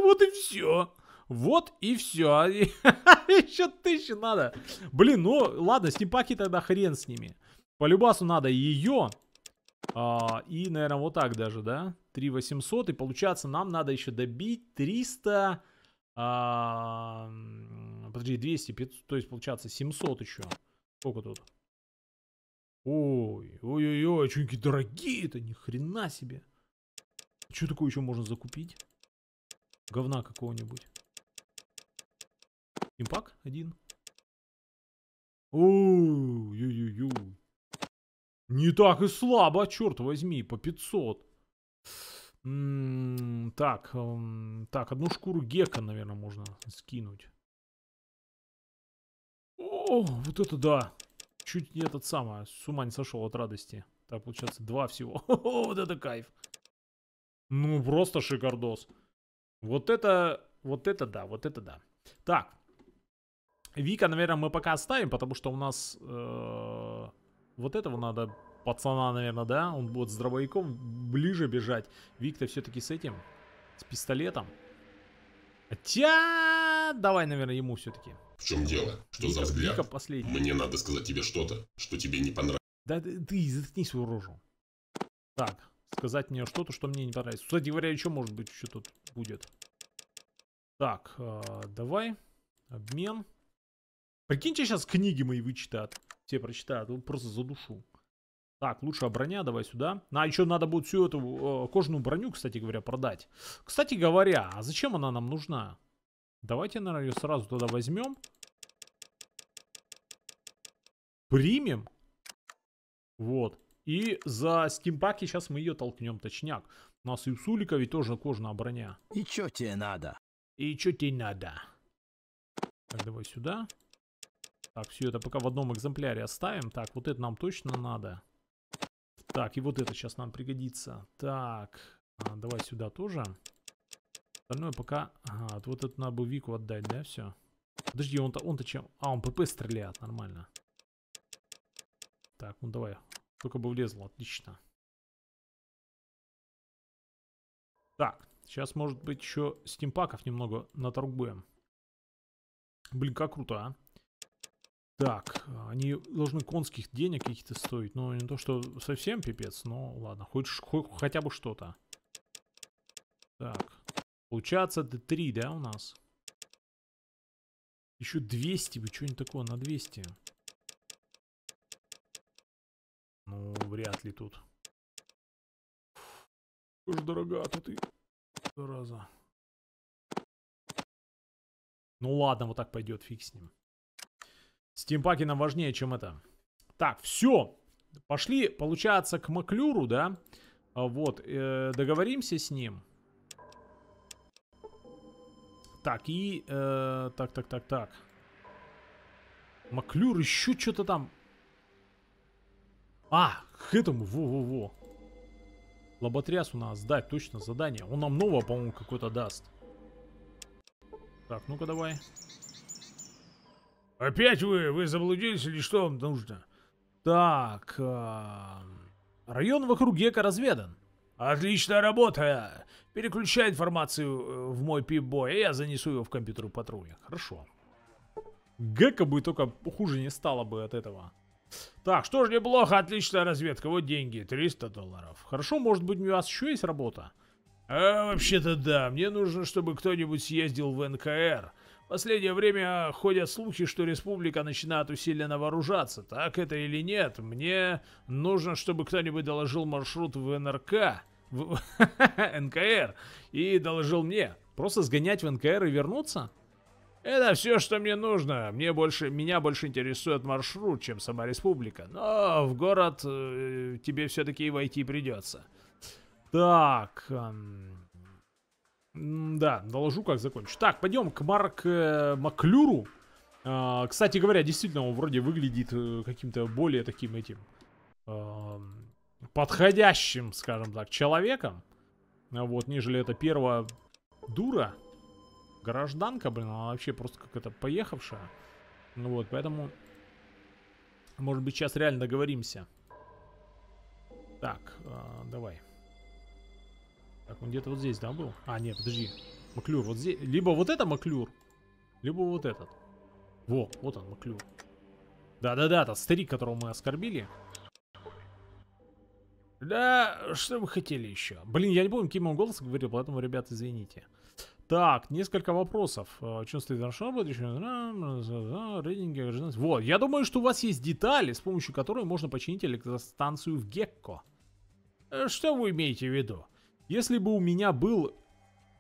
S1: Вот и все. Вот и все. Еще тысячи надо. Блин, ну ладно, снипаки тогда хрен с ними. По любасу надо ее, а, и, наверное, вот так даже, да? 3800. И получается, нам надо еще добить 300... А, подожди, 200, 500, то есть, получается, 700 еще. Сколько тут? Ой, ой-ой-ой, а что они дорогие-то, ни хрена себе. Что такое еще можно закупить? Говна какого-нибудь. Импак один. Ой-ой-ой. Не так и слабо, черт возьми, по 500. так, эм, так, одну шкуру гека, наверное, можно скинуть. О, вот это да. Чуть не этот самый, с ума не сошел от радости. Так, получается, два всего. О, вот это кайф. Ну, просто шикардос. Вот это, вот это да, вот это да. Так. Вика, наверное, мы пока оставим, потому что у нас... Э вот этого надо пацана, наверное, да? Он будет с дробовиком ближе бежать. Виктор все-таки с этим, с пистолетом. Хотя, давай, наверное, ему все-таки.
S2: В чем дело?
S1: Что Вика, за взгляд? Вика последний. Мне надо сказать тебе что-то, что тебе не понравилось. Да ты, ты заткни свою рожу. Так, сказать мне что-то, что мне не понравилось. Кстати говоря, еще может быть, что тут будет. Так, э, давай. Обмен. Прикиньте, сейчас книги мои вычитают. Все прочитают, просто за душу. Так, лучше броня, давай сюда. А еще надо будет всю эту э, кожаную броню, кстати говоря, продать. Кстати говоря, а зачем она нам нужна? Давайте, наверное, ее сразу туда возьмем. Примем. Вот. И за стимпаки сейчас мы ее толкнем, точняк. У нас и у Сулика тоже кожаная броня. И чё тебе надо? И чё тебе надо? Так, давай сюда. Так, все это пока в одном экземпляре оставим. Так, вот это нам точно надо. Так, и вот это сейчас нам пригодится. Так, а, давай сюда тоже. Остальное пока... Ага, вот это надо бы Вику отдать, да, все? Подожди, он-то он, чем... А, он ПП стреляет, нормально. Так, ну давай. Только бы влезло, отлично. Так, сейчас, может быть, еще стимпаков немного наторгуем. Блин, как круто, а. Так, они должны конских денег каких-то стоить. Ну, не то, что совсем пипец, но ладно, хоть, хоть хотя бы что-то. Так, получается D3, да, у нас? Еще 200 бы, что-нибудь такое на 200. Ну, вряд ли тут. Уж дорога-то ты, зараза. Ну ладно, вот так пойдет, фиг с ним. Стимпаки нам важнее, чем это. Так, все. Пошли, получается, к Маклюру, да? А, вот, э, договоримся с ним. Так, и... Э, так, так, так, так. Маклюр еще что-то там... А, к этому, во-во-во. Лоботряс у нас, да, точно, задание. Он нам нового, по-моему, какое то даст. Так, ну-ка Давай. Опять вы, вы заблудились или что вам нужно? Так, э, район вокруг Гека разведан. Отличная работа. Переключай информацию э, в мой пип-бой, а я занесу его в компьютер патруля. Хорошо. Гека бы только хуже не стало бы от этого. Так, что ж неплохо, отличная разведка. Вот деньги, 300 долларов. Хорошо, может быть, у вас еще есть работа? А, вообще-то да, мне нужно, чтобы кто-нибудь съездил в НКР Последнее время ходят слухи, что республика начинает усиленно вооружаться. Так это или нет? Мне нужно, чтобы кто-нибудь доложил маршрут в НРК, в НКР, и доложил мне. Просто сгонять в НКР и вернуться? Это все, что мне нужно. Мне больше, меня больше интересует маршрут, чем сама республика. Но в город э, тебе все-таки войти придется. Так, эм, да, доложу, как закончу. Так, пойдем к Марк э, Маклюру. Э, кстати говоря, действительно, он вроде выглядит э, каким-то более таким этим э, подходящим, скажем так, человеком. А, вот, нежели это первая дура. Гражданка, блин, она вообще просто какая-то поехавшая. Ну вот, поэтому, может быть, сейчас реально договоримся. Так, э, давай. Так, он где-то вот здесь, да, был? А, нет, подожди. Маклюр вот здесь. Либо вот это Маклюр, либо вот этот. Во, вот он, Маклюр. Да-да-да, тот старик, которого мы оскорбили. Да, что вы хотели еще? Блин, я не помню, каким он голос, говорил, поэтому, ребят, извините. Так, несколько вопросов. Э, Чем стоит рейтинги? Вот, я думаю, что у вас есть детали, с помощью которой можно починить электростанцию в Гекко. Э, что вы имеете в виду? Если бы у меня был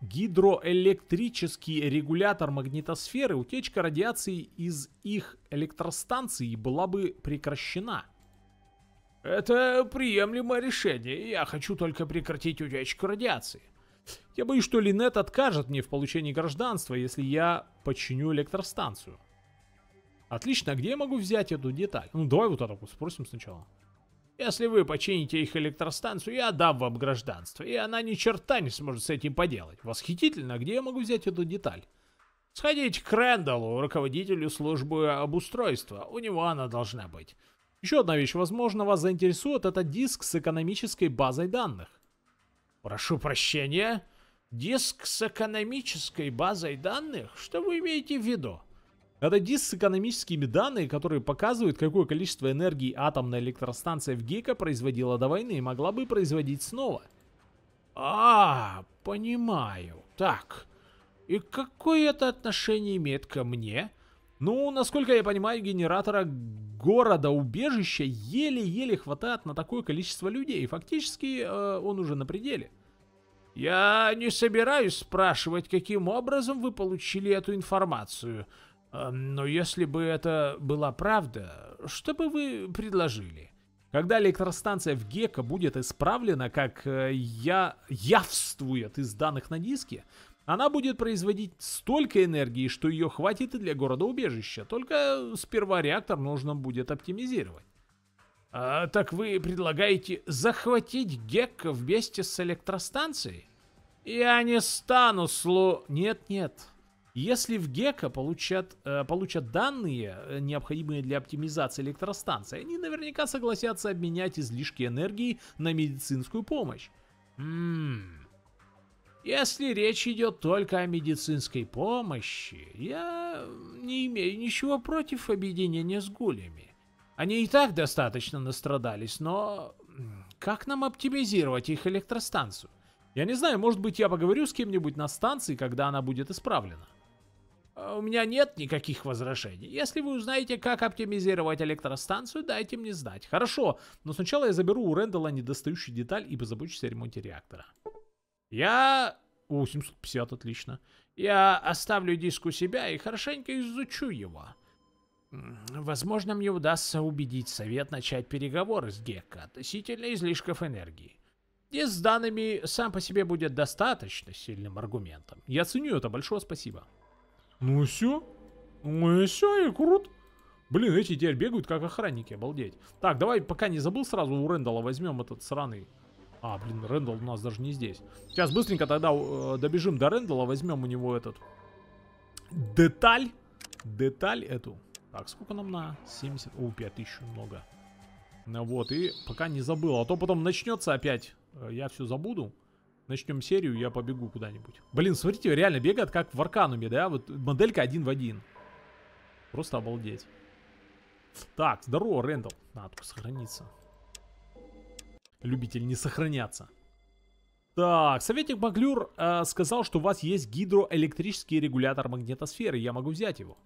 S1: гидроэлектрический регулятор магнитосферы, утечка радиации из их электростанции была бы прекращена. Это приемлемое решение, я хочу только прекратить утечку радиации. Я боюсь, что Линет откажет мне в получении гражданства, если я починю электростанцию. Отлично, а где я могу взять эту деталь? Ну, давай вот это спросим сначала. Если вы почините их электростанцию, я дам вам гражданство, и она ни черта не сможет с этим поделать. Восхитительно, где я могу взять эту деталь? Сходите к Рэндаллу, руководителю службы обустройства. У него она должна быть. Еще одна вещь, возможно, вас заинтересует, это диск с экономической базой данных. Прошу прощения? Диск с экономической базой данных? Что вы имеете в виду? Это диск с экономическими данными, которые показывают, какое количество энергии атомная электростанция в Гейка производила до войны и могла бы производить снова. А, понимаю. Так, и какое это отношение имеет ко мне? Ну, насколько я понимаю, генератора города-убежища еле-еле хватает на такое количество людей. Фактически, э, он уже на пределе. Я не собираюсь спрашивать, каким образом вы получили эту информацию. Эм, но если бы это была правда, что бы вы предложили? Когда электростанция в Гека будет исправлена, как э, я явствует из данных на диске, она будет производить столько энергии, что ее хватит и для города-убежища, только сперва реактор нужно будет оптимизировать. А, так вы предлагаете захватить Гекка вместе с электростанцией? Я не стану слу... Нет-нет, если в ГЕКО получат, э, получат данные, э, необходимые для оптимизации электростанции, они наверняка согласятся обменять излишки энергии на медицинскую помощь. Ммм... Если речь идет только о медицинской помощи, я не имею ничего против объединения с гулями. Они и так достаточно настрадались, но как нам оптимизировать их электростанцию? Я не знаю, может быть я поговорю с кем-нибудь на станции, когда она будет исправлена. А у меня нет никаких возражений. Если вы узнаете, как оптимизировать электростанцию, дайте мне знать. Хорошо, но сначала я заберу у Рэндалла недостающую деталь и позабочусь о ремонте реактора. Я... О, 750, отлично. Я оставлю диск у себя и хорошенько изучу его. Возможно, мне удастся убедить совет начать переговоры с Гекко относительно излишков энергии. Диск с данными сам по себе будет достаточно сильным аргументом. Я ценю это, большое спасибо. Ну все. Ну и все, ну и крут. Блин, эти теперь бегают как охранники, обалдеть. Так, давай, пока не забыл, сразу у Рэндала возьмем этот сраный. А, блин, Рэндал у нас даже не здесь. Сейчас быстренько тогда э, добежим до Рэндала, возьмем у него этот... Деталь. Деталь эту. Так, сколько нам на? 70. О, 5000 много. Ну вот, и пока не забыл. А то потом начнется опять. Э, я все забуду начнем серию, я побегу куда-нибудь. Блин, смотрите, реально бегает как в Аркануме, да? Вот моделька один в один. Просто обалдеть. Так, здорово, Рэндалл. Надо только сохраниться. Любитель не сохраняться. Так, советник Маглюр э, сказал, что у вас есть гидроэлектрический регулятор магнитосферы, я могу взять его.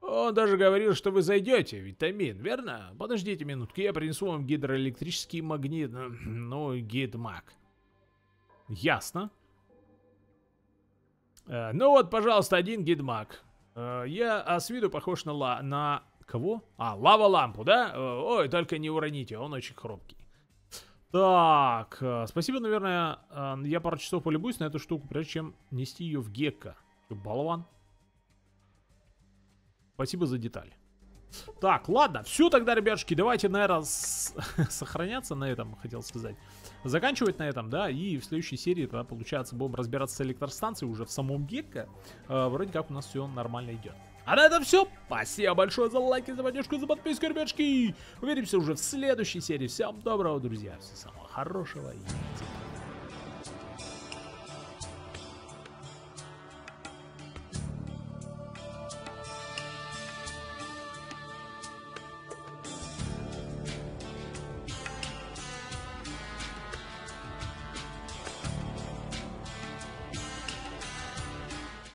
S1: Он даже говорил, что вы зайдете, витамин, верно? Подождите минутки, я принесу вам гидроэлектрический магнит, ну, гидмаг. Ясно. Э, ну вот, пожалуйста, один гидмаг. Э, я а с виду похож на ла... на... Кого? А, лава-лампу, да? Э, ой, только не уроните, он очень хрупкий. Так, э, спасибо, наверное, э, я пару часов полюбуюсь на эту штуку, прежде чем нести ее в гекко. Болван. Спасибо за детали. Так, ладно, все тогда, ребятушки, давайте, наверное, с... сохраняться на этом, хотел сказать заканчивать на этом, да, и в следующей серии тогда, получается, будем разбираться с электростанцией уже в самом Гекко. Э, вроде как у нас все нормально идет. А на этом все. Спасибо большое за лайки, за поддержку, за подписку, ребятушки. Увидимся уже в следующей серии. Всем доброго, друзья. Всего самого хорошего и